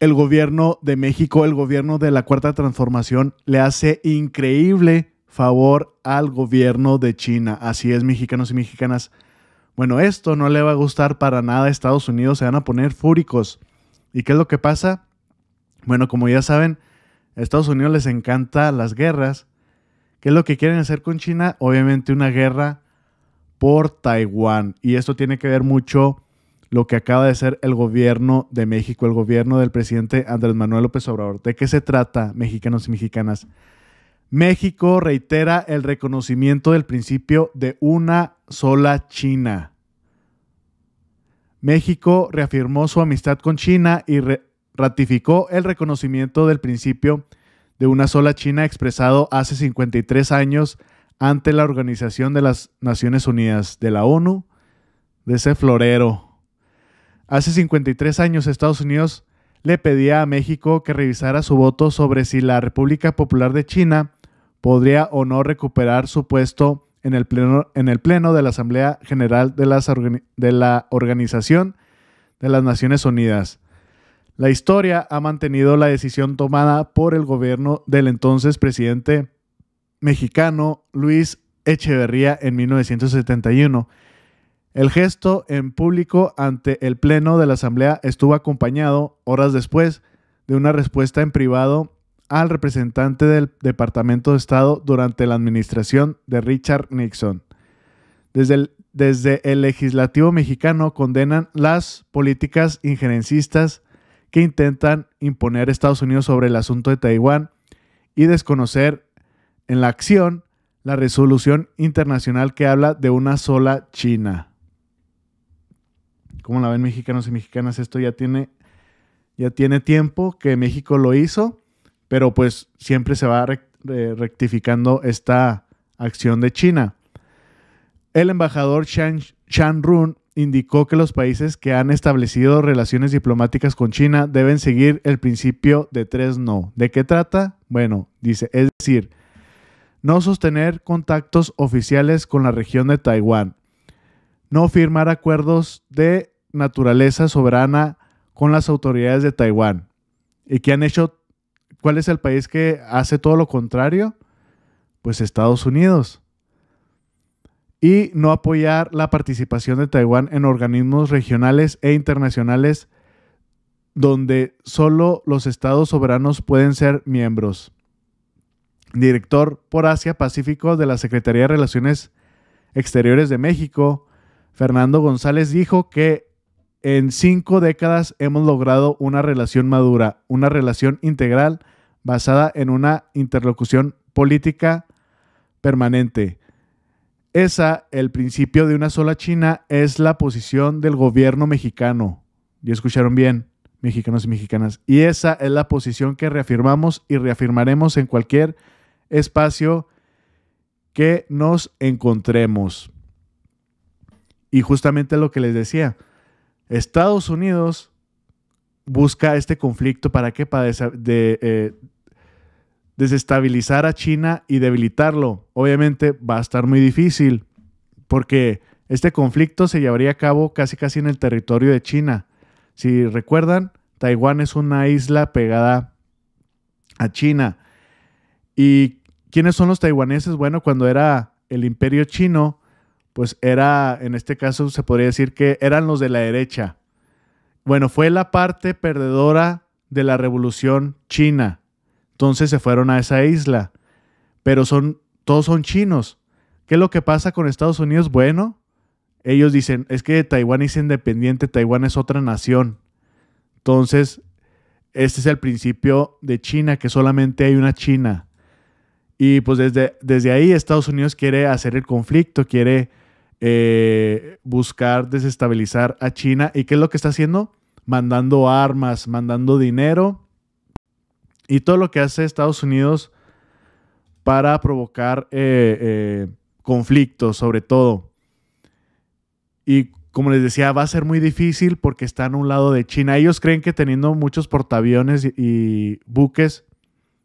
el gobierno de México, el gobierno de la Cuarta Transformación, le hace increíble favor al gobierno de China. Así es, mexicanos y mexicanas. Bueno, esto no le va a gustar para nada a Estados Unidos, se van a poner fúricos. ¿Y qué es lo que pasa? Bueno, como ya saben, a Estados Unidos les encanta las guerras. ¿Qué es lo que quieren hacer con China? Obviamente una guerra por Taiwán. Y esto tiene que ver mucho lo que acaba de ser el gobierno de México, el gobierno del presidente Andrés Manuel López Obrador. ¿De qué se trata, mexicanos y mexicanas? México reitera el reconocimiento del principio de una sola China. México reafirmó su amistad con China y ratificó el reconocimiento del principio de una sola China expresado hace 53 años ante la Organización de las Naciones Unidas de la ONU de ese florero Hace 53 años Estados Unidos le pedía a México que revisara su voto sobre si la República Popular de China podría o no recuperar su puesto en el pleno, de la Asamblea General de, de la Organización de las Naciones Unidas. La historia ha mantenido la decisión tomada por el gobierno del entonces presidente mexicano Luis Echeverría en 1971 el gesto en público ante el Pleno de la Asamblea estuvo acompañado, horas después, de una respuesta en privado al representante del Departamento de Estado durante la administración de Richard Nixon. Desde el, desde el legislativo mexicano condenan las políticas injerencistas que intentan imponer Estados Unidos sobre el asunto de Taiwán y desconocer en la acción la resolución internacional que habla de una sola China como la ven mexicanos y mexicanas? Esto ya tiene, ya tiene tiempo que México lo hizo, pero pues siempre se va rectificando esta acción de China. El embajador Chan, Run indicó que los países que han establecido relaciones diplomáticas con China deben seguir el principio de tres no. ¿De qué trata? Bueno, dice, es decir, no sostener contactos oficiales con la región de Taiwán, no firmar acuerdos de naturaleza soberana con las autoridades de Taiwán. ¿Y que han hecho? ¿Cuál es el país que hace todo lo contrario? Pues Estados Unidos. Y no apoyar la participación de Taiwán en organismos regionales e internacionales donde solo los estados soberanos pueden ser miembros. Director por Asia-Pacífico de la Secretaría de Relaciones Exteriores de México, Fernando González dijo que en cinco décadas hemos logrado una relación madura, una relación integral basada en una interlocución política permanente. Esa, el principio de una sola China, es la posición del gobierno mexicano. ¿Ya escucharon bien, mexicanos y mexicanas? Y esa es la posición que reafirmamos y reafirmaremos en cualquier espacio que nos encontremos. Y justamente lo que les decía, Estados Unidos busca este conflicto para qué para eh, desestabilizar a China y debilitarlo. Obviamente va a estar muy difícil porque este conflicto se llevaría a cabo casi casi en el territorio de China. Si recuerdan, Taiwán es una isla pegada a China. ¿Y quiénes son los taiwaneses? Bueno, cuando era el imperio chino, pues era, en este caso se podría decir que eran los de la derecha. Bueno, fue la parte perdedora de la revolución china. Entonces se fueron a esa isla. Pero son, todos son chinos. ¿Qué es lo que pasa con Estados Unidos? Bueno, ellos dicen, es que Taiwán es independiente, Taiwán es otra nación. Entonces, este es el principio de China, que solamente hay una China. Y pues desde, desde ahí Estados Unidos quiere hacer el conflicto, quiere eh, buscar desestabilizar a China. ¿Y qué es lo que está haciendo? Mandando armas, mandando dinero y todo lo que hace Estados Unidos para provocar eh, eh, conflictos, sobre todo. Y como les decía, va a ser muy difícil porque están a un lado de China. Ellos creen que teniendo muchos portaaviones y buques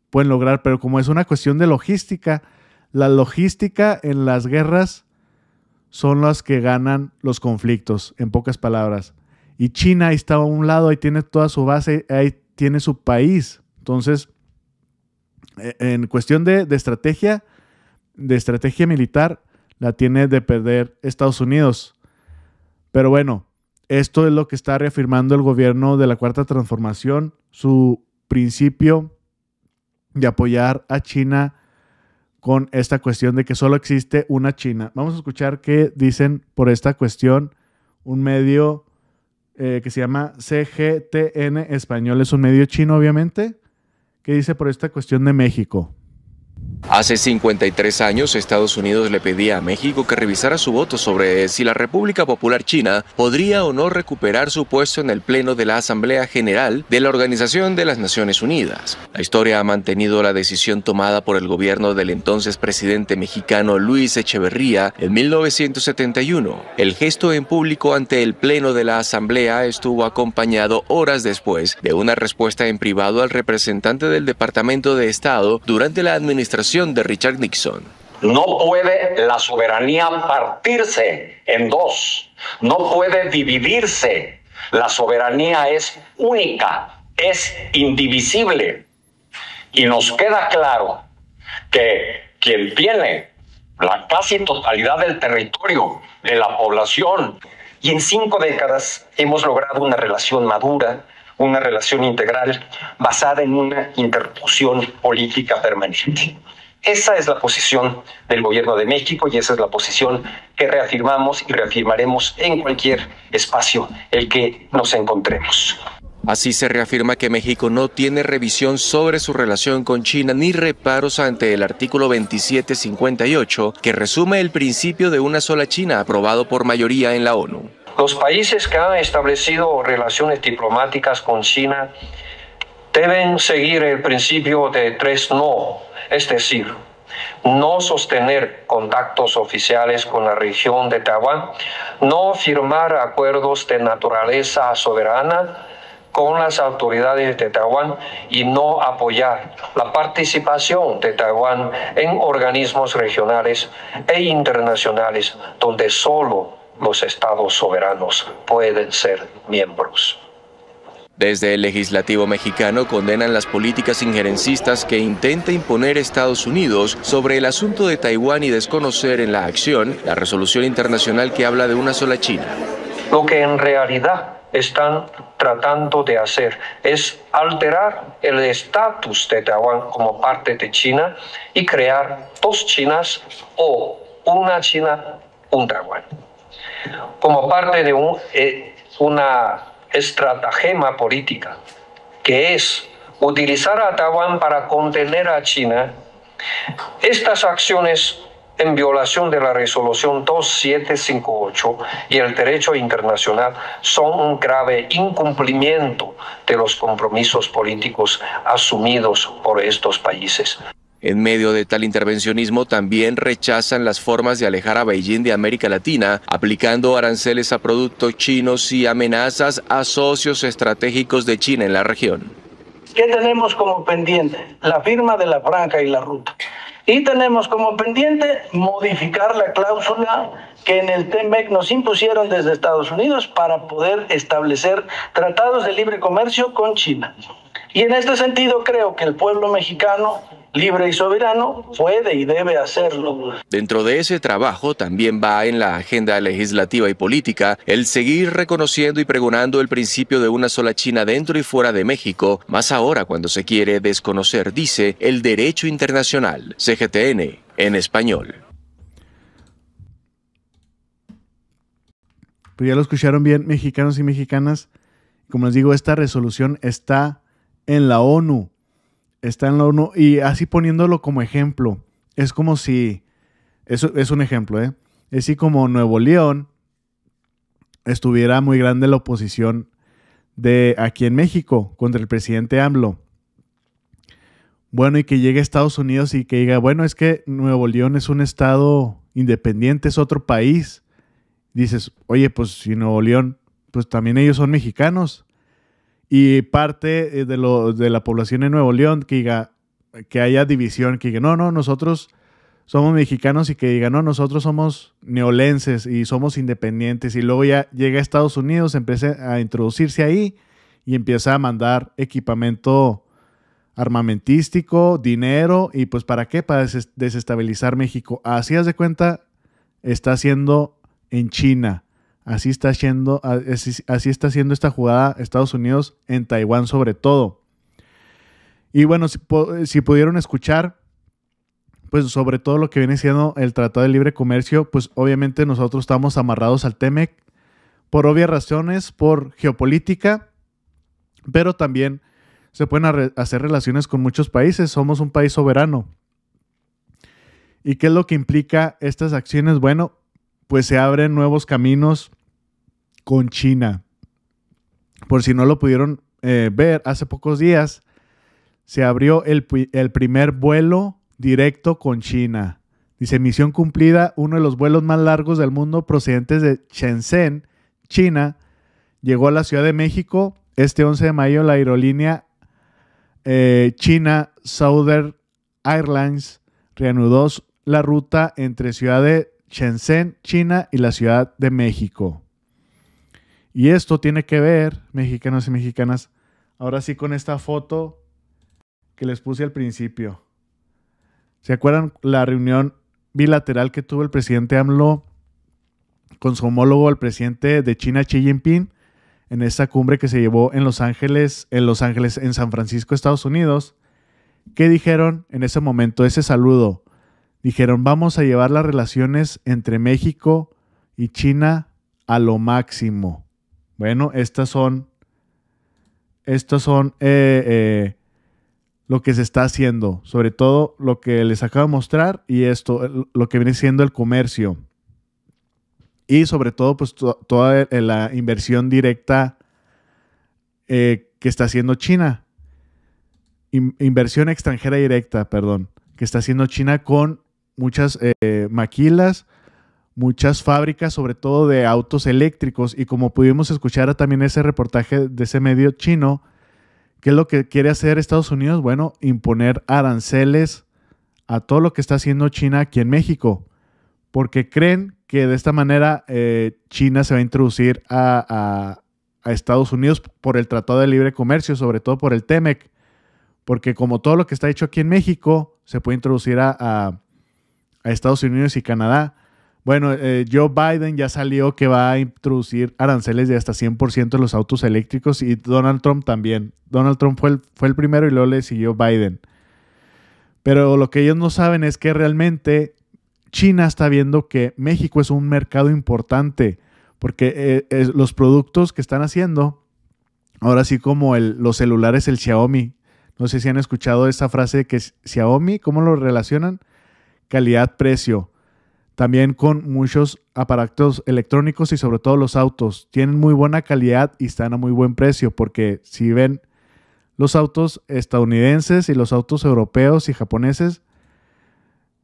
pueden lograr, pero como es una cuestión de logística, la logística en las guerras son las que ganan los conflictos, en pocas palabras. Y China ahí está a un lado, ahí tiene toda su base, ahí tiene su país. Entonces, e, en cuestión de, de estrategia, de estrategia militar, la tiene de perder Estados Unidos. Pero bueno, esto es lo que está reafirmando el gobierno de la Cuarta Transformación, su principio de apoyar a China con esta cuestión de que solo existe una China. Vamos a escuchar qué dicen por esta cuestión un medio eh, que se llama CGTN Español, es un medio chino obviamente, que dice por esta cuestión de México. Hace 53 años, Estados Unidos le pedía a México que revisara su voto sobre si la República Popular China podría o no recuperar su puesto en el Pleno de la Asamblea General de la Organización de las Naciones Unidas. La historia ha mantenido la decisión tomada por el gobierno del entonces presidente mexicano Luis Echeverría en 1971. El gesto en público ante el Pleno de la Asamblea estuvo acompañado horas después de una respuesta en privado al representante del Departamento de Estado durante la administración de Richard Nixon. No puede la soberanía partirse en dos, no puede dividirse. La soberanía es única, es indivisible. Y nos queda claro que quien tiene la casi totalidad del territorio, de la población. Y en cinco décadas hemos logrado una relación madura, una relación integral basada en una interrupción política permanente. Esa es la posición del gobierno de México y esa es la posición que reafirmamos y reafirmaremos en cualquier espacio el que nos encontremos. Así se reafirma que México no tiene revisión sobre su relación con China ni reparos ante el artículo 2758, que resume el principio de una sola China aprobado por mayoría en la ONU. Los países que han establecido relaciones diplomáticas con China deben seguir el principio de tres no, es decir, no sostener contactos oficiales con la región de Taiwán, no firmar acuerdos de naturaleza soberana con las autoridades de Taiwán y no apoyar la participación de Taiwán en organismos regionales e internacionales donde solo los estados soberanos pueden ser miembros. Desde el legislativo mexicano condenan las políticas injerencistas que intenta imponer Estados Unidos sobre el asunto de Taiwán y desconocer en la acción la resolución internacional que habla de una sola China. Lo que en realidad están tratando de hacer es alterar el estatus de Taiwán como parte de China y crear dos Chinas o una China, un Taiwán como parte de eh, una estratagema política, que es utilizar a Taiwán para contener a China, estas acciones en violación de la resolución 2758 y el derecho internacional son un grave incumplimiento de los compromisos políticos asumidos por estos países. En medio de tal intervencionismo también rechazan las formas de alejar a Beijing de América Latina, aplicando aranceles a productos chinos y amenazas a socios estratégicos de China en la región. ¿Qué tenemos como pendiente? La firma de la franca y la ruta. Y tenemos como pendiente modificar la cláusula que en el T-MEC nos impusieron desde Estados Unidos para poder establecer tratados de libre comercio con China. Y en este sentido creo que el pueblo mexicano libre y soberano puede y debe hacerlo. Dentro de ese trabajo también va en la agenda legislativa y política el seguir reconociendo y pregonando el principio de una sola China dentro y fuera de México, más ahora cuando se quiere desconocer, dice, el derecho internacional, CGTN, en español. Pues ya lo escucharon bien, mexicanos y mexicanas. Como les digo, esta resolución está en la ONU. Está en la ONU. Y así poniéndolo como ejemplo, es como si, eso es un ejemplo, ¿eh? Es así como Nuevo León estuviera muy grande la oposición de aquí en México contra el presidente AMLO. Bueno, y que llegue a Estados Unidos y que diga, bueno, es que Nuevo León es un estado independiente, es otro país. Dices, oye, pues si Nuevo León, pues también ellos son mexicanos y parte eh, de, de la población en Nuevo León que diga, que haya división, que diga, no, no, nosotros somos mexicanos y que diga, no, nosotros somos neolenses y somos independientes. Y luego ya llega a Estados Unidos, empieza a introducirse ahí y empieza a mandar equipamiento armamentístico, dinero, y pues para qué, para desestabilizar México. Así haz de cuenta, está haciendo en China. Así está, siendo así, está haciendo esta jugada Estados Unidos en Taiwán sobre todo. Y bueno, si, si, pudieron escuchar, pues sobre todo lo que viene siendo el Tratado de Libre Comercio, pues obviamente nosotros estamos amarrados al TEMEC por obvias razones, por geopolítica, pero también se pueden hacer relaciones con muchos países. Somos un país soberano. ¿Y qué es lo que implica estas acciones? Bueno, pues se abren nuevos caminos con China. Por si no lo pudieron eh, ver, hace pocos días se abrió el, primer vuelo directo con China. Dice, misión cumplida, uno de los vuelos más largos del mundo procedentes de Shenzhen, China, llegó a la Ciudad de México. Este 11 de mayo la aerolínea eh, China Southern Airlines reanudó la ruta entre Ciudad de Shenzhen, China y la Ciudad de México. Y esto tiene que ver, mexicanos y mexicanas, ahora sí con esta foto que les puse al principio. ¿Se acuerdan la reunión bilateral que tuvo el presidente AMLO con su homólogo, el presidente de China, Xi Jinping, en esta cumbre que se llevó en Los Ángeles, en Los Ángeles, en San Francisco, Estados Unidos? ¿Qué dijeron en ese momento? Ese saludo dijeron, vamos a llevar las relaciones entre México y China a lo máximo. Bueno, estas son, estas son eh, eh, lo que se está haciendo, sobre todo lo que les acabo de mostrar y esto, lo que viene siendo el comercio. Y sobre todo, pues toda eh, la inversión directa que está haciendo China. inversión extranjera directa, perdón, que está haciendo China con muchas eh, maquilas, muchas fábricas, sobre todo de autos eléctricos. Y como pudimos escuchar también ese reportaje de ese medio chino, ¿qué es lo que quiere hacer Estados Unidos? Bueno, imponer aranceles a todo lo que está haciendo China aquí en México, porque creen que de esta manera eh, China se va a introducir a, a, Estados Unidos por el Tratado de Libre Comercio, sobre todo por el TEMEC, porque como todo lo que está hecho aquí en México, se puede introducir a, a Estados Unidos y Canadá. Bueno, eh, Joe Biden ya salió que va a introducir aranceles de hasta 100% en los autos eléctricos y Donald Trump también. Donald Trump fue el, fue el primero y luego le siguió Biden. Pero lo que ellos no saben es que realmente China está viendo que México es un mercado importante porque eh, los productos que están haciendo, ahora sí como los celulares, el Xiaomi. No sé si han escuchado esa frase que Xiaomi, ¿cómo lo relacionan? calidad-precio. También con muchos aparatos electrónicos y sobre todo los autos. Tienen muy buena calidad y están a muy buen precio porque si ven los autos estadounidenses y los autos europeos y japoneses,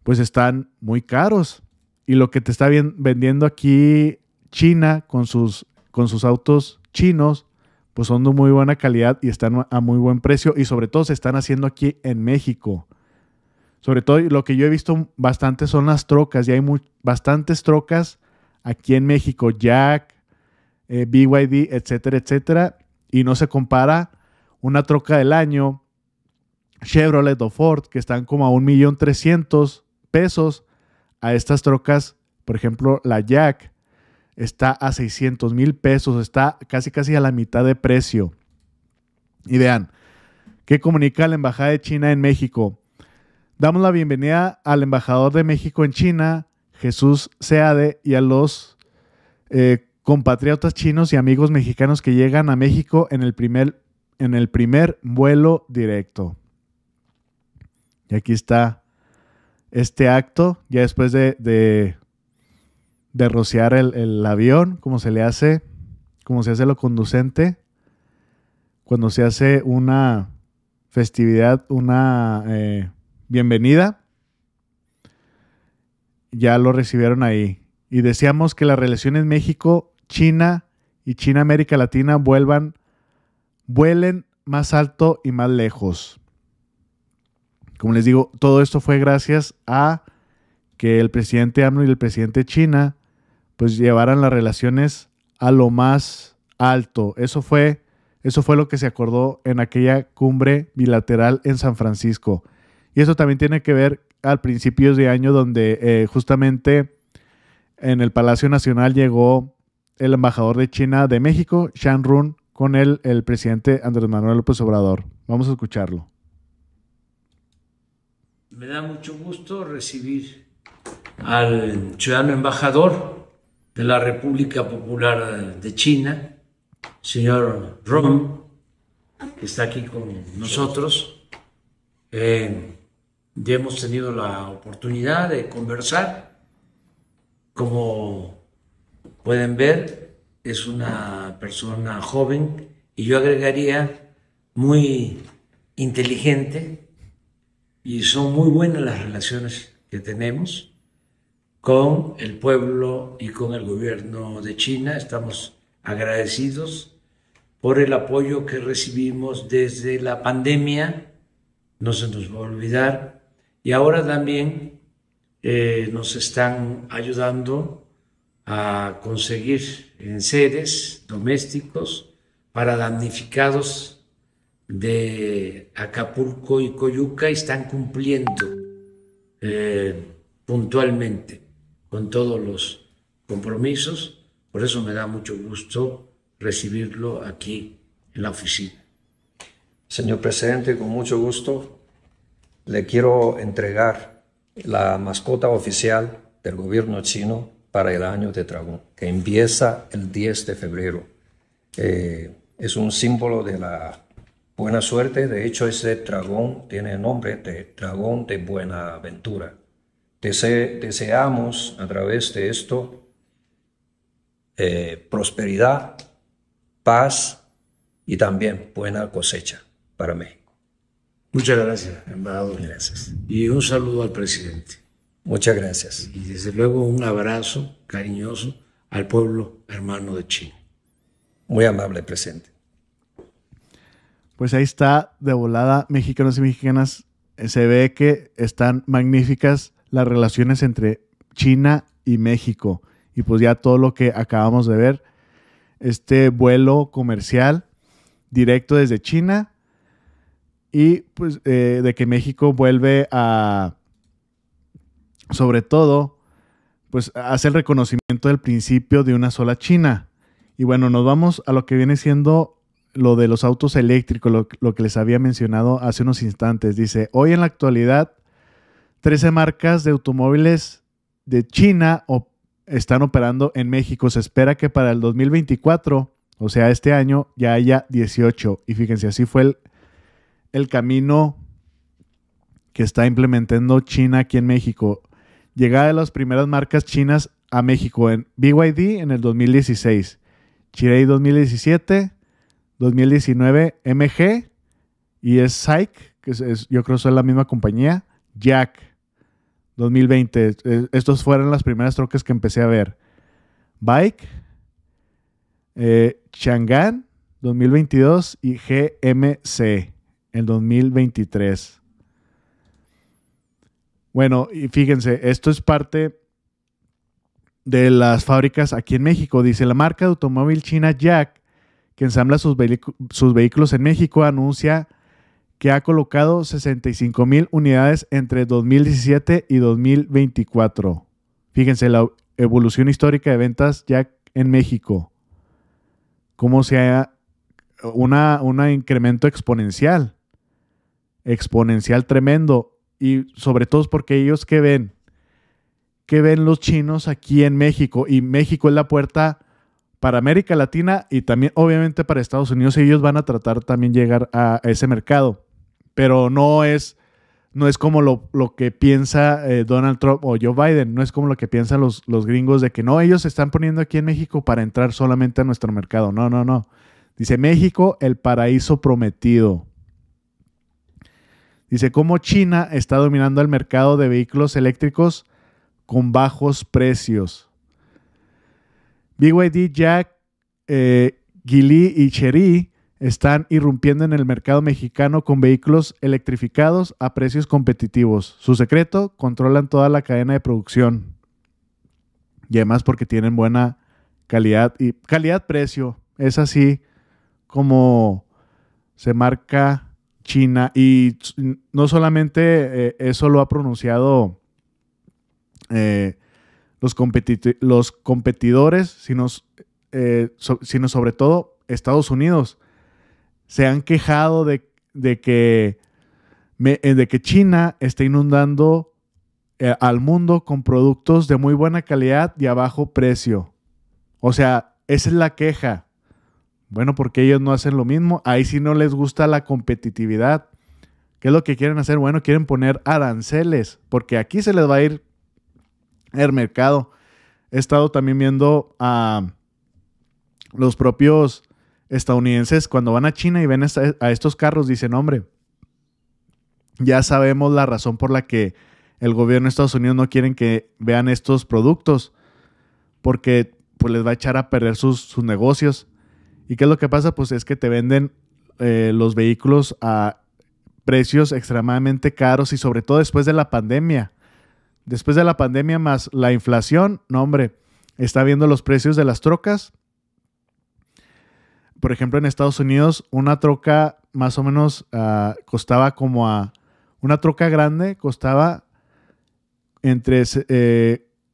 pues están muy caros. Y lo que te está vendiendo aquí China con sus, con sus autos chinos, pues son de muy buena calidad y están a muy buen precio y sobre todo se están haciendo aquí en México. Sobre todo lo que yo he visto bastante son las trocas. Y hay bastantes trocas aquí en México. Jack, eh, BYD, etcétera, etcétera. Y no se compara una troca del año, Chevrolet o Ford, que están como a 1.300.000 pesos a estas trocas. Por ejemplo, la Jack está a 600.000 mil pesos, está casi casi a la mitad de precio. Y vean, ¿qué comunica la Embajada de China en México? Damos la bienvenida al embajador de México en China, Jesús Seade, y a los eh, compatriotas chinos y amigos mexicanos que llegan a México en el primer, en el primer vuelo directo. Y aquí está este acto, ya después de, de, rociar el, avión, como se le hace, como se hace lo conducente, cuando se hace una festividad, una eh, bienvenida. Ya lo recibieron ahí. Y deseamos que las relaciones México, China y China-América Latina vuelvan, vuelen más alto y más lejos. Como les digo, todo esto fue gracias a que el presidente AMLO y el presidente China pues llevaran las relaciones a lo más alto. Eso fue, eso fue lo que se acordó en aquella cumbre bilateral en San Francisco. Y eso también tiene que ver al principios de año donde eh, justamente en el Palacio Nacional llegó el embajador de China de México, Shan Run, con el, el presidente Andrés Manuel López Obrador. Vamos a escucharlo. Me da mucho gusto recibir al ciudadano embajador de la República Popular de China, señor Run, que está aquí con nosotros. Eh, ya hemos tenido la oportunidad de conversar. Como pueden ver, es una persona joven y yo agregaría muy inteligente y son muy buenas las relaciones que tenemos con el pueblo y con el gobierno de China. Estamos agradecidos por el apoyo que recibimos desde la pandemia. No se nos va a olvidar y ahora también eh, nos están ayudando a conseguir enseres domésticos para damnificados de Acapulco y Coyuca y están cumpliendo eh, puntualmente con todos los compromisos. Por eso me da mucho gusto recibirlo aquí en la oficina. Señor presidente, con mucho gusto le quiero entregar la mascota oficial del gobierno chino para el año de dragón, que empieza el 10 de febrero. Eh, es un símbolo de la buena suerte, de hecho ese dragón tiene el nombre de dragón de Buenaventura. deseamos a través de esto eh, prosperidad, paz y también buena cosecha para México. Muchas gracias, embajador. Gracias. Y un saludo al presidente. Muchas gracias. Y desde luego un abrazo cariñoso al pueblo hermano de China. Muy amable, presidente. Pues ahí está, de volada, mexicanos y mexicanas. Eh, se ve que están magníficas las relaciones entre China y México. Y pues ya todo lo que acabamos de ver, este vuelo comercial directo desde China y pues eh, de que México vuelve a, sobre todo, pues hace el reconocimiento del principio de una sola China. Y bueno, nos vamos a lo que viene siendo lo de los autos eléctricos, lo, que les había mencionado hace unos instantes. Dice, hoy en la actualidad, 13 marcas de automóviles de China están operando en México. Se espera que para el 2024, o sea, este año, ya haya 18. Y fíjense, así fue el el camino que está implementando China aquí en México. Llegada de las primeras marcas chinas a México en BYD en el 2016, Chirei 2017, 2019 MG y es Psyche, que es, yo creo que es la misma compañía, Jack 2020. Estos fueron las primeras trocas que empecé a ver. Bike, eh, Chang'an 2022 y GMC el 2023. Bueno, y fíjense, esto es parte de las fábricas aquí en México. Dice la marca de automóvil china Jack, que ensambla sus, vehículos en México, anuncia que ha colocado 65 mil unidades entre 2017 y 2024. Fíjense la evolución histórica de ventas Jack en México. Cómo se ha una, incremento exponencial exponencial tremendo. Y sobre todo porque ellos que ven, que ven los chinos aquí en México. Y México es la puerta para América Latina y también obviamente para Estados Unidos. Ellos van a tratar también llegar a, ese mercado. Pero no es, no es como lo, que piensa eh, Donald Trump o Joe Biden. No es como lo que piensan los, los gringos de que no, ellos se están poniendo aquí en México para entrar solamente a nuestro mercado. No, no, no. Dice México, el paraíso prometido. Dice, ¿cómo China está dominando el mercado de vehículos eléctricos con bajos precios? BYD, Jack, eh, y Chery están irrumpiendo en el mercado mexicano con vehículos electrificados a precios competitivos. Su secreto, controlan toda la cadena de producción. Y además porque tienen buena calidad y calidad-precio. Es así como se marca China. Y no solamente eh, eso lo ha pronunciado eh, los, competidores, sino, eh, sino, sobre todo Estados Unidos. Se han quejado de, que, de que, China está inundando al mundo con productos de muy buena calidad y a bajo precio. O sea, esa es la queja. Bueno, porque ellos no hacen lo mismo. Ahí sí no les gusta la competitividad. ¿Qué es lo que quieren hacer? Bueno, quieren poner aranceles, porque aquí se les va a ir el mercado. He estado también viendo a los propios estadounidenses cuando van a China y ven a estos carros, dicen, hombre, ya sabemos la razón por la que el gobierno de Estados Unidos no quieren que vean estos productos, porque pues les va a echar a perder sus negocios. ¿Y qué es lo que pasa? Pues es que te venden eh, los vehículos a precios extremadamente caros y sobre todo después de la pandemia. Después de la pandemia más la inflación, no hombre, está viendo los precios de las trocas. Por ejemplo, en Estados Unidos, una troca más o menos ah, costaba como a... Una troca grande costaba entre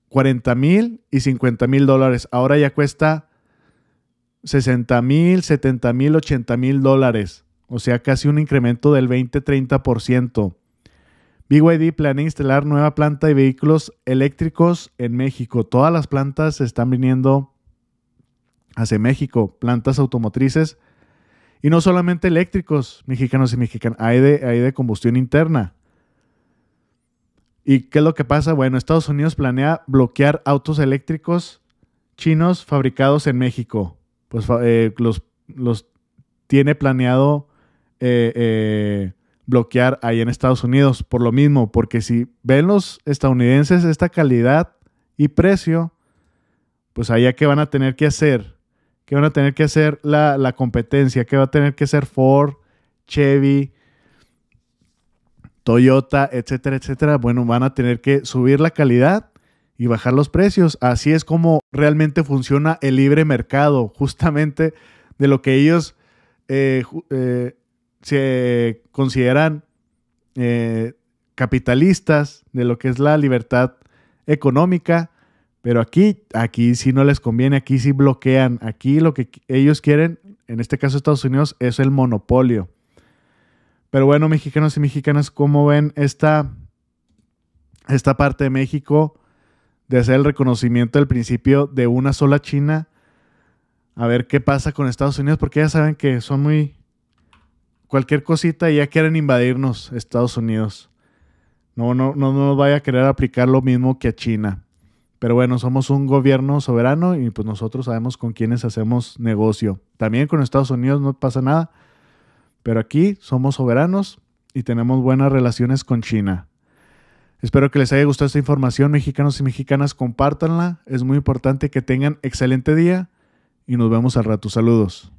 40 eh, mil y 50 mil dólares. Ahora ya cuesta 60 mil, 70 mil, 80 mil dólares. O sea, casi un incremento del 20-30%. BYD planea instalar nueva planta de vehículos eléctricos en México. Todas las plantas están viniendo hacia México, plantas automotrices. Y no solamente eléctricos, mexicanos y mexicanas, de, hay de combustión interna. ¿Y qué es lo que pasa? Bueno, Estados Unidos planea bloquear autos eléctricos chinos fabricados en México pues eh, los, tiene planeado eh, eh, bloquear ahí en Estados Unidos por lo mismo, porque si ven los estadounidenses esta calidad y precio, pues allá que van a tener que hacer, que van a tener que hacer la, la competencia, que va a tener que hacer Ford, Chevy, Toyota, etcétera, etcétera. Bueno, van a tener que subir la calidad y bajar los precios. Así es como realmente funciona el libre mercado, justamente de lo que ellos eh, eh, se consideran eh, capitalistas, de lo que es la libertad económica. Pero aquí, aquí sí no les conviene, aquí sí bloquean. Aquí lo que ellos quieren, en este caso Estados Unidos, es el monopolio. Pero bueno, mexicanos y mexicanas, ¿cómo ven esta, esta parte de México? de hacer el reconocimiento del principio de una sola China, a ver qué pasa con Estados Unidos, porque ya saben que son muy cualquier cosita ya quieren invadirnos Estados Unidos. No, no, no, nos vaya a querer aplicar lo mismo que a China. Pero bueno, somos un gobierno soberano y pues nosotros sabemos con quiénes hacemos negocio. También con Estados Unidos no pasa nada, pero aquí somos soberanos y tenemos buenas relaciones con China. Espero que les haya gustado esta información, mexicanos y mexicanas, compártanla. Es muy importante que tengan excelente día y nos vemos al rato. Saludos.